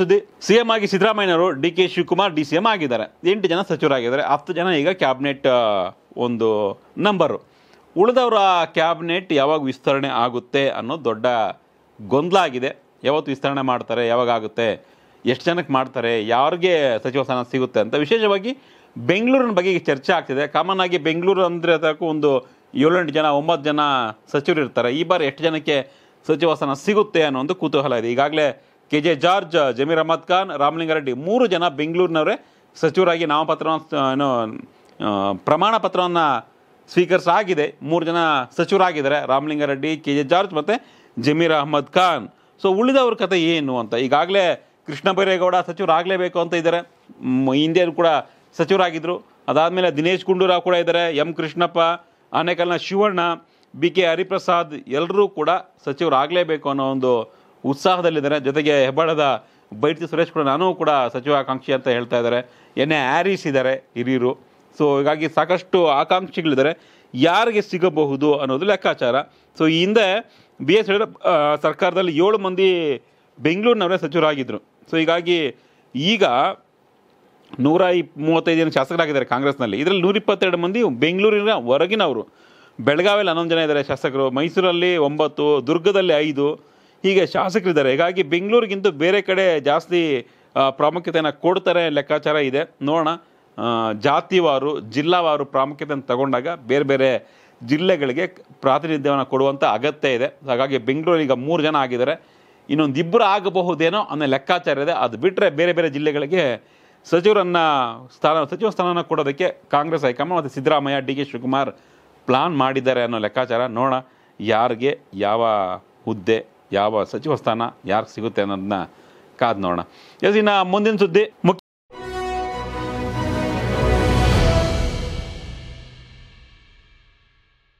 ಸುದ್ದಿ ಸಿಎಂ ಆಗಿ ಅವರು D K Shivakumar D C M ಆಗಿದ್ದಾರೆ ಎಂಟು ಜನ ಸಚಿವರಾಗಿದ್ದಾರೆ ಹತ್ತು ಜನ ಈಗ ಕ್ಯಾಬಿನೆಟ್ ಒಂದು ನಂಬರು ಉಳಿದವರ ಕ್ಯಾಬಿನೆಟ್ ಯಾವಾಗ ವಿಸ್ತರಣೆ ಆಗುತ್ತೆ ಅನ್ನೋ ದೊಡ್ಡ ಗೊಂದಲ ಆಗಿದೆ ಯಾವತ್ತು ವಿಸ್ತರಣೆ ಮಾಡ್ತಾರೆ ಯಾವಾಗ ಆಗುತ್ತೆ ಎಷ್ಟು ಜನಕ್ಕೆ ಮಾಡ್ತಾರೆ ಯಾರಿಗೆ ಸಚಿವ ಸ್ಥಾನ ಸಿಗುತ್ತೆ ಅಂತ ವಿಶೇಷವಾಗಿ ಬೆಂಗಳೂರಿನ ಬಗ್ಗೆ ಚರ್ಚೆ ಆಗ್ತಿದೆ ಕಾಮನ್ ಆಗಿ ಬೆಂಗಳೂರು ಅಂದರೆ ಅದಕ್ಕೂ ಒಂದು ಏಳೆಂಟು ಜನ ಒಂಬತ್ತು ಜನ ಸಚಿವರು ಇರ್ತಾರೆ ಈ ಬಾರಿ ಎಷ್ಟು ಜನಕ್ಕೆ ಸಚಿವ ಸ್ಥಾನ ಸಿಗುತ್ತೆ ಅನ್ನೋ ಒಂದು ಕುತೂಹಲ ಇದೆ ಈಗಾಗಲೇ K J George Zameer Ahmed Khan Ramalingareddy ಮೂರು ಜನ ಬೆಂಗಳೂರಿನವರೇ ಸಚಿವರಾಗಿ ನಾಮಪತ್ರವನ್ನು ಏನು ಪ್ರಮಾಣ ಪತ್ರವನ್ನು ಸ್ವೀಕರಿಸಾಗಿದೆ ಮೂರು ಜನ ಸಚಿವರಾಗಿದ್ದಾರೆ ರಾಮಲಿಂಗಾರೆಡ್ಡಿ ಕೆ ಜೆ ಜಾರ್ಜ್ ಮತ್ತು ಜಮೀರ್ ಅಹಮದ್ ಖಾನ್ ಸೊ ಉಳಿದವ್ರ ಕಥೆ ಏನು ಅಂತ ಈಗಾಗಲೇ ಕೃಷ್ಣ ಬೈರೇಗೌಡ ಸಚಿವರಾಗಲೇಬೇಕು ಅಂತ ಇದ್ದಾರೆ ಹಿಂದಿಯರು ಕೂಡ ಸಚಿವರಾಗಿದ್ದರು ಅದಾದಮೇಲೆ ದಿನೇಶ್ ಗುಂಡೂರಾವ್ ಕೂಡ ಇದ್ದಾರೆ ಎಂ ಕೃಷ್ಣಪ್ಪ ಆನೇಕಲ್ನ ಶಿವಣ್ಣ ಬಿ ಕೆ ಹರಿಪ್ರಸಾದ್ ಎಲ್ಲರೂ ಕೂಡ ಸಚಿವರಾಗಲೇಬೇಕು ಅನ್ನೋ ಒಂದು ಉತ್ಸಾಹದಲ್ಲಿದ್ದಾರೆ ಜೊತೆಗೆ ಹೆಬ್ಬಾಳದ ಬೈಟಿ ಸುರೇಶ್ ಕೂಡ ನಾನು ಕೂಡ ಸಚಿವ ಆಕಾಂಕ್ಷಿ ಅಂತ ಹೇಳ್ತಾ ಇದ್ದಾರೆ ಎನ್ ಎ ಇದ್ದಾರೆ ಹಿರಿಯರು ಸೊ ಹೀಗಾಗಿ ಸಾಕಷ್ಟು ಆಕಾಂಕ್ಷಿಗಳಿದ್ದಾರೆ ಯಾರಿಗೆ ಸಿಗಬಹುದು ಅನ್ನೋದು ಲೆಕ್ಕಾಚಾರ ಸೊ ಈ ಹಿಂದೆ ಬಿ ಎಸ್ ಯಡಿಯೂರಪ್ಪ ಸರ್ಕಾರದಲ್ಲಿ ಏಳು ಮಂದಿ ಬೆಂಗಳೂರಿನವರೇ ಸಚಿವರಾಗಿದ್ದರು ಸೊ ಹೀಗಾಗಿ ಈಗ ನೂರ ಇಪ್ ಮೂವತ್ತೈದು ಜನ ಶಾಸಕರಾಗಿದ್ದಾರೆ ಕಾಂಗ್ರೆಸ್ನಲ್ಲಿ ಇದರಲ್ಲಿ ನೂರಿಪ್ಪತ್ತೆರಡು ಮಂದಿ ಬೆಂಗಳೂರಿನ ಹೊರಗಿನವರು ಬೆಳಗಾವಿಯಲ್ಲಿ ಹನ್ನೊಂದು ಜನ ಇದ್ದಾರೆ ಶಾಸಕರು ಮೈಸೂರಲ್ಲಿ ಒಂಬತ್ತು ದುರ್ಗದಲ್ಲಿ ಐದು ಹೀಗೆ ಶಾಸಕರಿದ್ದಾರೆ ಹೀಗಾಗಿ ಬೆಂಗಳೂರಿಗಿಂತ ಬೇರೆ ಕಡೆ ಜಾಸ್ತಿ ಪ್ರಾಮುಖ್ಯತೆಯನ್ನು ಕೊಡ್ತಾರೆ ಲೆಕ್ಕಾಚಾರ ಇದೆ ನೋಡೋಣ ಜಾತಿವಾರು ಜಿಲ್ಲಾವಾರು ಪ್ರಾಮುಖ್ಯತೆಯನ್ನು ತಗೊಂಡಾಗ ಬೇರೆ ಬೇರೆ ಜಿಲ್ಲೆಗಳಿಗೆ ಪ್ರಾತಿನಿಧ್ಯವನ್ನು ಕೊಡುವಂಥ ಅಗತ್ಯ ಇದೆ ಹಾಗಾಗಿ ಬೆಂಗಳೂರು ಈಗ ಮೂರು ಜನ ಆಗಿದ್ದಾರೆ ಇನ್ನೊಂದು ಇಬ್ಬರು ಆಗಬಹುದೇನೋ ಅನ್ನೋ ಲೆಕ್ಕಾಚಾರ ಇದೆ ಅದು ಬಿಟ್ಟರೆ ಬೇರೆ ಬೇರೆ ಜಿಲ್ಲೆಗಳಿಗೆ ಸಚಿವರನ್ನು ಸ್ಥಾನ ಸಚಿವ ಸ್ಥಾನನ ಕೊಡೋದಕ್ಕೆ ಕಾಂಗ್ರೆಸ್ ಹೈಕಮಾಂಡ್ ಮತ್ತು Siddaramaiah D K Shivakumar plan ಮಾಡಿದ್ದಾರೆ ಅನ್ನೋ ಲೆಕ್ಕಾಚಾರ ನೋಡೋಣ ಯಾರಿಗೆ ಯಾವ ಹುದ್ದೆ ಯಾವ ಸಚಿವ ಸ್ಥಾನ ಯಾರಿಗೆ ಸಿಗುತ್ತೆ ಅನ್ನೋದನ್ನ ಕಾದ್ ನೋಡೋಣ ಎಸ್ ಇನ್ನು ಮುಂದಿನ ಸುದ್ದಿ